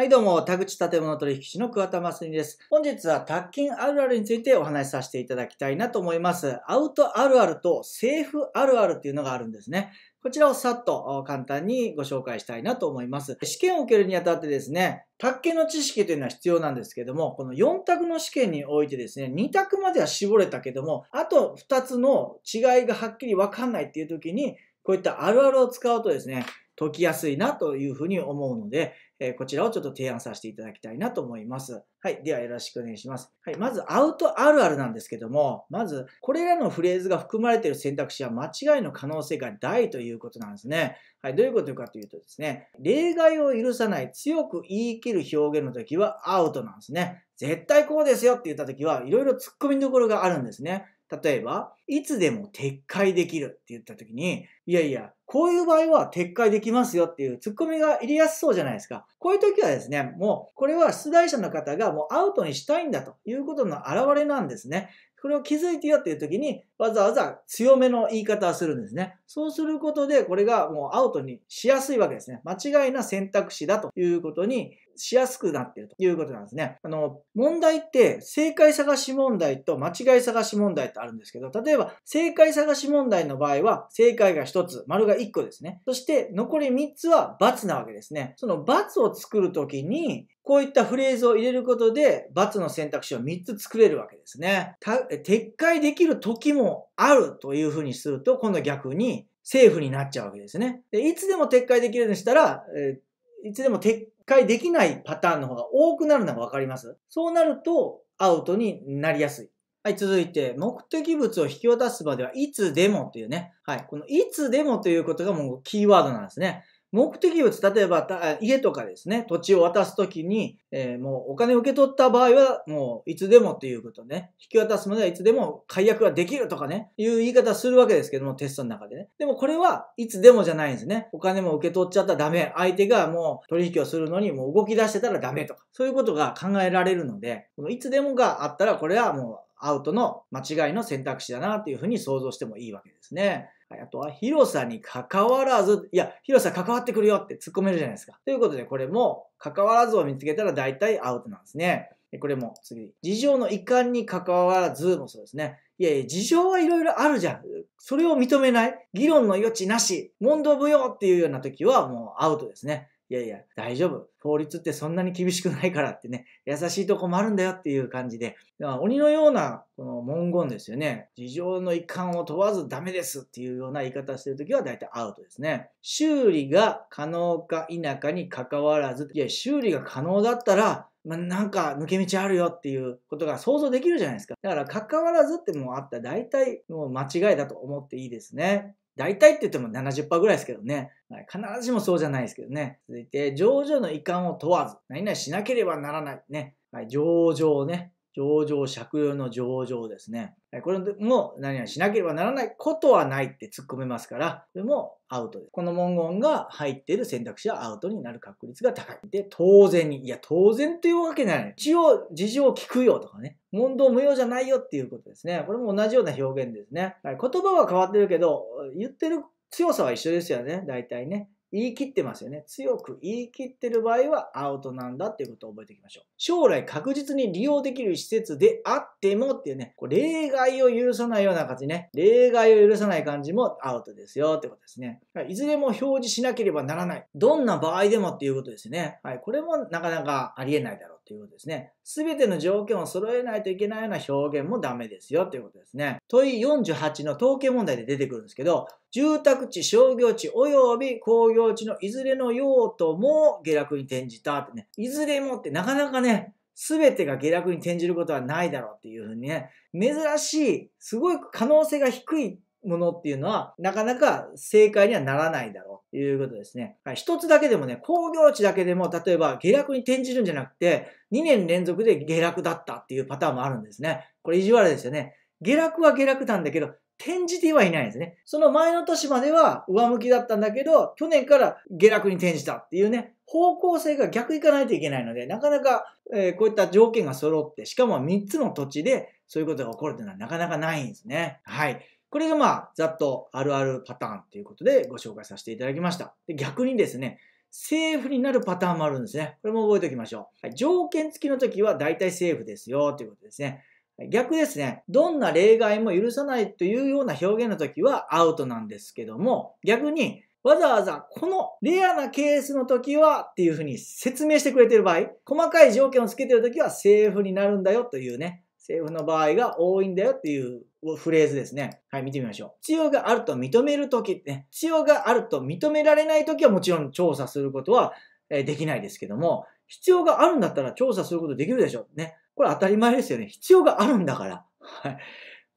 はいどうも、田口建物取引士の桑田真澄です。本日は宅金あるあるについてお話しさせていただきたいなと思います。アウトあるあるとセーフあるあるっていうのがあるんですね。こちらをさっと簡単にご紹介したいなと思います。試験を受けるにあたってですね、宅建の知識というのは必要なんですけども、この4択の試験においてですね、2択までは絞れたけども、あと2つの違いがはっきりわかんないっていう時に、こういったあるあるを使うとですね、解きやすいなというふうに思うので、えこちらをちょっと提案させていただきたいなと思います。はい。ではよろしくお願いします。はい。まず、アウトあるあるなんですけども、まず、これらのフレーズが含まれている選択肢は間違いの可能性が大ということなんですね。はい。どういうことかというとですね、例外を許さない、強く言い切る表現の時はアウトなんですね。絶対こうですよって言った時はいろいろ突っ込みどころがあるんですね。例えば、いつでも撤回できるって言った時に、いやいや、こういう場合は撤回できますよっていうツッコミが入れやすそうじゃないですか。こういう時はですね、もうこれは出題者の方がもうアウトにしたいんだということの表れなんですね。これを気づいてよっていう時に、わざわざ強めの言い方をするんですね。そうすることで、これがもうアウトにしやすいわけですね。間違いな選択肢だということにしやすくなっているということなんですね。あの、問題って正解探し問題と間違い探し問題ってあるんですけど、例えば正解探し問題の場合は正解が1つ、丸が1個ですね。そして残り3つは×なわけですね。その×を作るときに、こういったフレーズを入れることで、×の選択肢を3つ作れるわけですね。撤回できる時もあるというふうにすると、今度逆に政府になっちゃうわけですね。でいつでも撤回できるようにしたら、えー、いつでも撤回できないパターンの方が多くなるのがわかりますそうなるとアウトになりやすい。はい、続いて、目的物を引き渡す場ではいつでもというね。はい、このいつでもということがもうキーワードなんですね。目的物、例えば家とかですね、土地を渡すときに、えー、もうお金を受け取った場合は、もういつでもっていうことね、引き渡すまではいつでも解約はできるとかね、いう言い方するわけですけども、テストの中でね。でもこれはいつでもじゃないんですね。お金も受け取っちゃったらダメ。相手がもう取引をするのにもう動き出してたらダメとか、そういうことが考えられるので、このいつでもがあったらこれはもうアウトの間違いの選択肢だなというふうに想像してもいいわけですね。あとは広さに関わらず、いや、広さ関わってくるよって突っ込めるじゃないですか。ということで、これも関わらずを見つけたら大体アウトなんですね。これも次。事情の遺憾に関わらずもそうですね。いやいや、事情はいろいろあるじゃん。それを認めない。議論の余地なし。問答無用っていうような時はもうアウトですね。いやいや、大丈夫。法律ってそんなに厳しくないからってね、優しいとこもあるんだよっていう感じで、だから鬼のようなこの文言ですよね。事情の一環を問わずダメですっていうような言い方してるときは大体アウトですね。修理が可能か否かに関わらず、いや、修理が可能だったら、まあ、なんか抜け道あるよっていうことが想像できるじゃないですか。だから関わらずってもうあった大体もう間違いだと思っていいですね。大体って言っても70%ぐらいですけどね。必ずしもそうじゃないですけどね。続いて、情状の遺憾を問わず、何々しなければならない。ね。はい、情状ね。上場、借用の上場ですね。これも何々しなければならないことはないって突っ込めますから、これもアウトです。この文言が入っている選択肢はアウトになる確率が高い。で、当然に。いや、当然というわけない。一応、事情を聞くよとかね。問答無用じゃないよっていうことですね。これも同じような表現ですね。言葉は変わってるけど、言ってる強さは一緒ですよね。大体ね。言い切ってますよね。強く言い切ってる場合はアウトなんだっていうことを覚えておきましょう。将来確実に利用できる施設であってもっていうね、こう例外を許さないような感じね。例外を許さない感じもアウトですよってことですね。いずれも表示しなければならない。どんな場合でもっていうことですね。はい。これもなかなかありえないだろう。っていうことですね。すべての条件を揃えないといけないような表現もダメですよということですね。問い48の統計問題で出てくるんですけど、住宅地、商業地、及び工業地のいずれの用途も下落に転じたってね。いずれもってなかなかね、全てが下落に転じることはないだろうっていうふうにね、珍しい、すごい可能性が低いものっていうのは、なかなか正解にはならないだろうということですね。はい、一つだけでもね、工業地だけでも、例えば下落に転じるんじゃなくて、2年連続で下落だったっていうパターンもあるんですね。これ意地悪ですよね。下落は下落なんだけど、転じてはいないんですね。その前の年までは上向きだったんだけど、去年から下落に転じたっていうね、方向性が逆いかないといけないので、なかなか、えー、こういった条件が揃って、しかも3つの土地でそういうことが起こるというのはなかなかないんですね。はい。これがまあ、ざっとあるあるパターンということでご紹介させていただきました。で逆にですね、セーフになるパターンもあるんですね。これも覚えておきましょう。条件付きの時は大体セーフですよということですね。逆ですね、どんな例外も許さないというような表現の時はアウトなんですけども、逆にわざわざこのレアなケースの時はっていうふうに説明してくれてる場合、細かい条件をつけてる時はセーフになるんだよというね、セーフの場合が多いんだよっていうフレーズですね。はい、見てみましょう。必要があると認めるとき、ね、必要があると認められないときはもちろん調査することはできないですけども、必要があるんだったら調査することできるでしょ。ね。これ当たり前ですよね。必要があるんだから。はい。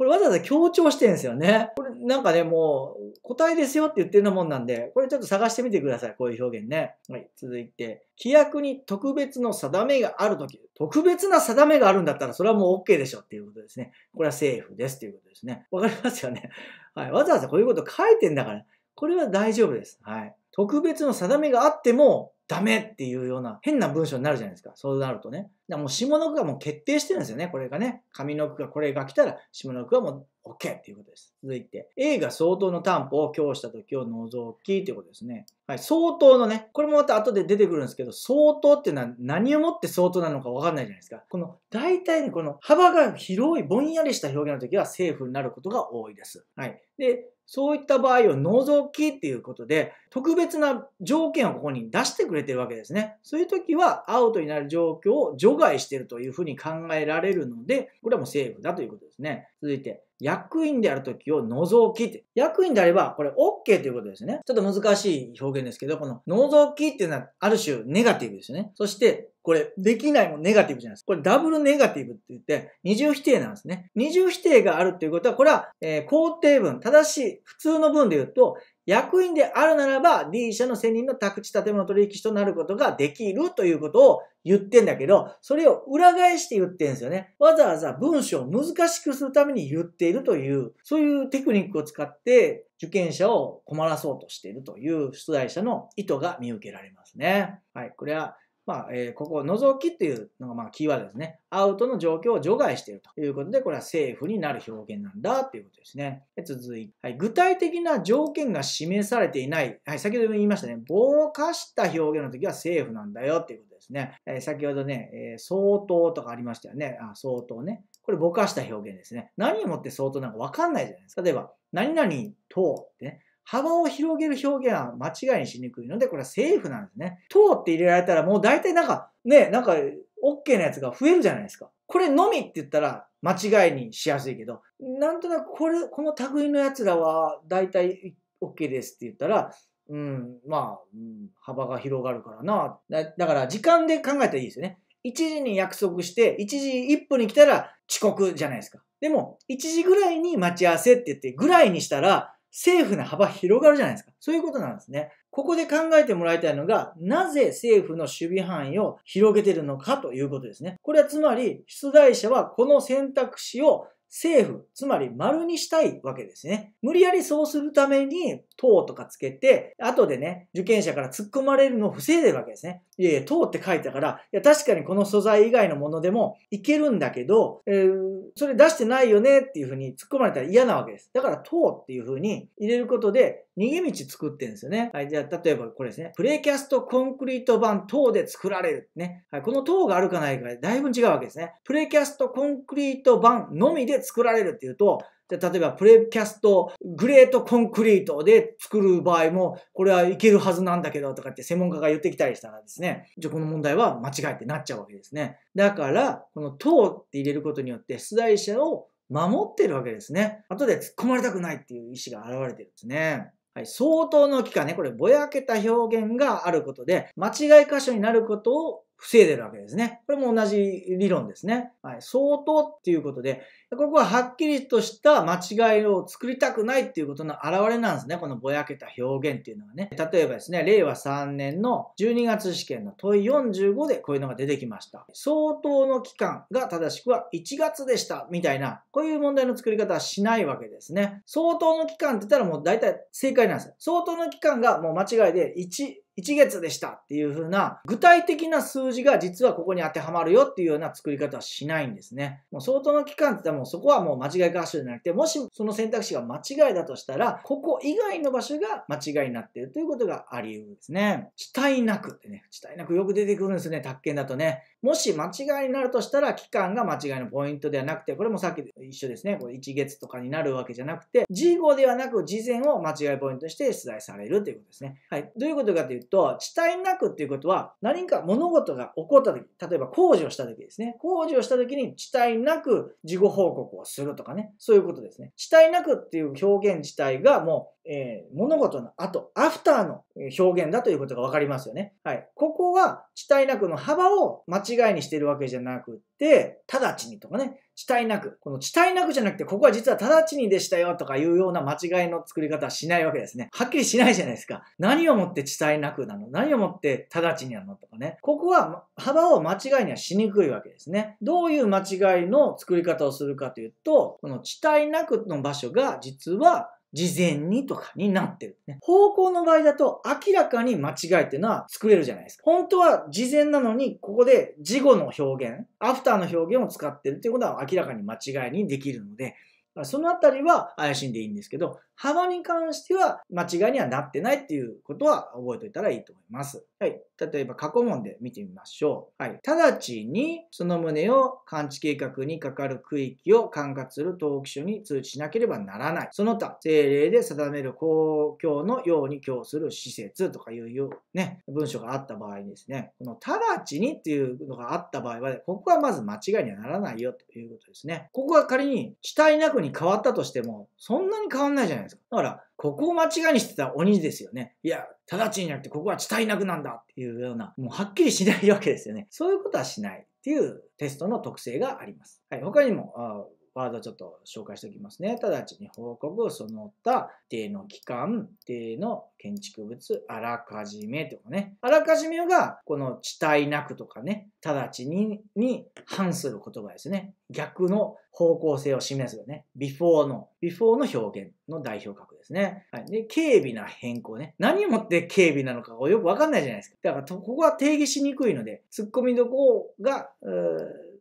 これわざわざ強調してるんですよね。これなんかね、もう答えですよって言ってるようなもんなんで、これちょっと探してみてください。こういう表現ね。はい、続いて。規約に特別の定めがあるとき、特別な定めがあるんだったらそれはもう OK でしょっていうことですね。これはセーフですということですね。わかりますよね。はい。わざわざこういうこと書いてんだから、これは大丈夫です。はい。特別の定めがあっても、ダメっていうような変な文章になるじゃないですか。そうなるとね。だからもう下の句がもう決定してるんですよね。これがね。上の句がこれが来たら下の句はもう OK っていうことです。続いて、A が相当の担保を供した時を除きっていうことですね。はい。相当のね。これもまた後で出てくるんですけど、相当っていうのは何をもって相当なのかわかんないじゃないですか。この大体にこの幅が広いぼんやりした表現の時はセーフになることが多いです。はい。で、そういった場合を除きっていうことで、特別な条件をここに出してくれてるわけですね。そういう時はアウトになる状況を除外しているというふうに考えられるので、これはもうセーフだということですね。続いて、役員である時を除きって。役員であれば、これ OK ということですね。ちょっと難しい表現ですけど、この除きっていうのはある種ネガティブですね。そして、これ、できないもネガティブじゃないです。これ、ダブルネガティブって言って、二重否定なんですね。二重否定があるっていうことは、これは、えー、肯定文、正しい、普通の文で言うと、役員であるならば D 社の専任の宅地建物取引士となることができるということを言ってんだけど、それを裏返して言ってんですよね。わざわざ文章を難しくするために言っているという、そういうテクニックを使って受験者を困らそうとしているという出題者の意図が見受けられますね。はい。これはまあ、えー、ここを除きていうのが、まあ、キーワードですね。アウトの状況を除外しているということで、これはセーフになる表現なんだということですね。続いて、はい、具体的な条件が示されていない、はい、先ほども言いましたね、ぼかした表現の時はセーフなんだよっていうことですね。えー、先ほどね、えー、相当とかありましたよね。あ相当ね。これぼかした表現ですね。何をもって相当なのかわかんないじゃないですか。例えば、何々とってね、幅を広げる表現は間違いにしにくいので、これはセーフなんですね。通って入れられたらもう大体なんか、ね、なんか、OK なやつが増えるじゃないですか。これのみって言ったら間違いにしやすいけど、なんとなくこれ、この類のやつらは大体 OK ですって言ったら、うん、まあ、うん、幅が広がるからな。だだから時間で考えたらいいですよね。1時に約束して、1時1分に来たら遅刻じゃないですか。でも、1時ぐらいに待ち合わせって言って、ぐらいにしたら、政府の幅広がるじゃないですか。そういうことなんですね。ここで考えてもらいたいのが、なぜ政府の守備範囲を広げてるのかということですね。これはつまり、出題者はこの選択肢を政府、つまり丸にしたいわけですね。無理やりそうするために、等とかつけて、後でね、受験者から突っ込まれるのを防いでるわけですね。いやいや、等って書いたから、いや、確かにこの素材以外のものでもいけるんだけど、えー、それ出してないよねっていうふうに突っ込まれたら嫌なわけです。だから等っていうふうに入れることで、逃げ道作ってるんですよね。はい、じゃあ、例えばこれですね。プレキャストコンクリート版等で作られる。ね。はい、この等があるかないかでだいぶ違うわけですね。プレキャストコンクリート版のみで作られるっていうと、じゃ例えばプレキャストグレートコンクリートで作る場合も、これはいけるはずなんだけどとかって専門家が言ってきたりしたらですね、じゃこの問題は間違えてなっちゃうわけですね。だから、この等って入れることによって出題者を守ってるわけですね。後で突っ込まれたくないっていう意思が現れてるんですね。はい、相当の期間ね、これぼやけた表現があることで、間違い箇所になることを防いでるわけですね。これも同じ理論ですね。はい。相当っていうことで、ここははっきりとした間違いを作りたくないっていうことの表れなんですね。このぼやけた表現っていうのはね。例えばですね、令和3年の12月試験の問い45でこういうのが出てきました。相当の期間が正しくは1月でした。みたいな、こういう問題の作り方はしないわけですね。相当の期間って言ったらもう大体正解なんですよ。相当の期間がもう間違いで1、1月でしたっていう風な具体的な数字が実はここに当てはまるよっていうような作り方はしないんですね。もう相当の期間って言ったらもうそこはもう間違い合所じゃなくて、もしその選択肢が間違いだとしたら、ここ以外の場所が間違いになっているということがあり得るんですね。地帯なくってね、地帯なくよく出てくるんですね、宅建だとね。もし間違いになるとしたら、期間が間違いのポイントではなくて、これもさっき一緒ですね、これ1月とかになるわけじゃなくて、事後ではなく事前を間違いポイントとして出題されるということですね。はい。どういうことかというとと、遅滞なくっていうことは、何か物事が起こった時、例えば工事をした時ですね。工事をした時に遅滞なく事後報告をするとかね。そういうことですね。遅滞なくっていう表現自体がもう、えー、物事の後、アフターの表現だということがわかりますよね。はい。ここは、遅滞なくの幅を間違いにしてるわけじゃなくて、直ちにとかね。地帯なく、この地帯なくじゃなくて、ここは実は直ちにでしたよとかいうような間違いの作り方はしないわけですね。はっきりしないじゃないですか。何をもって地帯なくなの何をもって直ちにるのとかね。ここは幅を間違いにはしにくいわけですね。どういう間違いの作り方をするかというと、この地帯なくの場所が実は事前にとかになってる、ね。方向の場合だと明らかに間違えっていうのは作れるじゃないですか。本当は事前なのに、ここで事後の表現、アフターの表現を使ってるっていうことは明らかに間違いにできるので、そのあたりは怪しんでいいんですけど、幅に関しては間違いにはなってないっていうことは覚えておいたらいいと思います。はい。例えば過去問で見てみましょう。はい。直ちにその旨を感知計画にかかる区域を管轄する登記書に通知しなければならない。その他、政令で定める公共のように供する施設とかいうね、文書があった場合にですね、この直ちにっていうのがあった場合は、ここはまず間違いにはならないよということですね。ここは仮に、地帯なくに変わったとしても、そんなに変わんないじゃないですか。だから、ここを間違いにしてた鬼ですよね。いや、直ちになって、ここは地帯なくなんだっていうような、もうはっきりしないわけですよね。そういうことはしないっていうテストの特性があります。はい、他にも、ワードちょっと紹介しておきますね。直ちに報告、その他、定の期間、定の建築物、あらかじめとかね。あらかじめが、この地帯なくとかね、直ちに、に反する言葉ですね。逆の方向性を示すよね。before の、before の表現の代表格ですね。はい。で、軽微な変更ね。何をもって軽微なのかをよくわかんないじゃないですか。だから、ここは定義しにくいので、突っ込みどころが、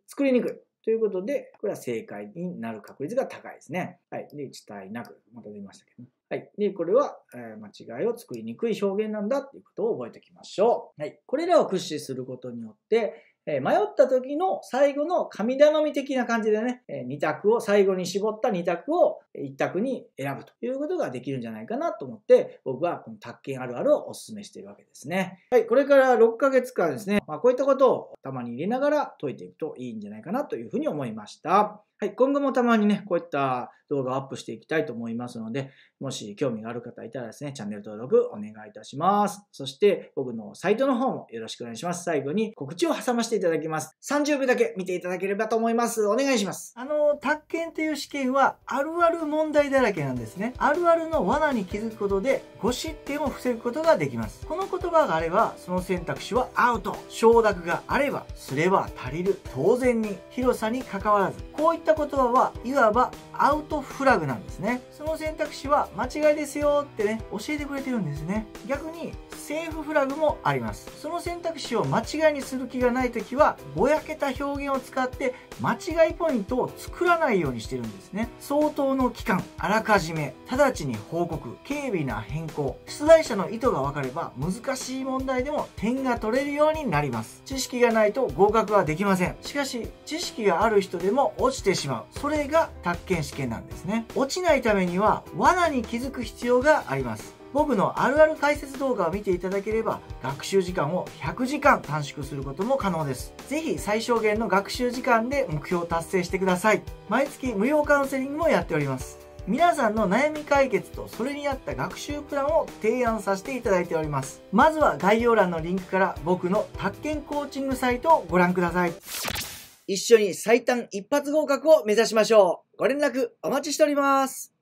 作りにくい。ということで、これは正解になる確率が高いですね。はい。で、一体なく、また出ましたけど、ね、はい。で、これは、えー、間違いを作りにくい表現なんだっていうことを覚えておきましょう。はい。これらを駆使することによって、え迷った時の最後の神頼み的な感じでね、え2択を、最後に絞った2択を1択に選ぶということができるんじゃないかなと思って、僕はこの宅建あるあるをお勧めしているわけですね。はい、これから6ヶ月間ですね、まあ、こういったことを頭に入れながら解いていくといいんじゃないかなというふうに思いました。はい、今後もたまにね、こういった動画をアップしていきたいと思いますので、もし興味がある方いたらですね、チャンネル登録お願いいたします。そして、僕のサイトの方もよろしくお願いします。最後に告知を挟ませていただきます。30秒だけ見ていただければと思います。お願いします。あの、宅建という試験はあるある問題だらけなんですね。あるあるの罠に気づくことで、ご失点を防ぐことができます。この言葉があれば、その選択肢はアウト。承諾があれば、すれば足りる。当然に、広さに関わらず、こういったった言葉はいわばアウトフラグなんですねその選択肢は間違いですよってね教えてくれてるんですね逆にセーフフラグもありますその選択肢を間違いにする気がない時はぼやけた表現を使って間違いポイントを作らないようにしてるんですね相当の期間あらかじめ直ちに報告軽微な変更出題者の意図が分かれば難しい問題でも点が取れるようになります知識がないと合格はできませんしかし知識がある人でも落ちてしまう。それが宅建試験なんですね。落ちないためには罠に気づく必要があります。ボブのあるある解説動画を見ていただければ学習時間を100時間短縮することも可能です。ぜひ最小限の学習時間で目標を達成してください。毎月無料カウンセリングもやっております。皆さんの悩み解決とそれに合った学習プランを提案させていただいております。まずは概要欄のリンクから僕の宅建コーチングサイトをご覧ください。一緒に最短一発合格を目指しましょう。ご連絡お待ちしております。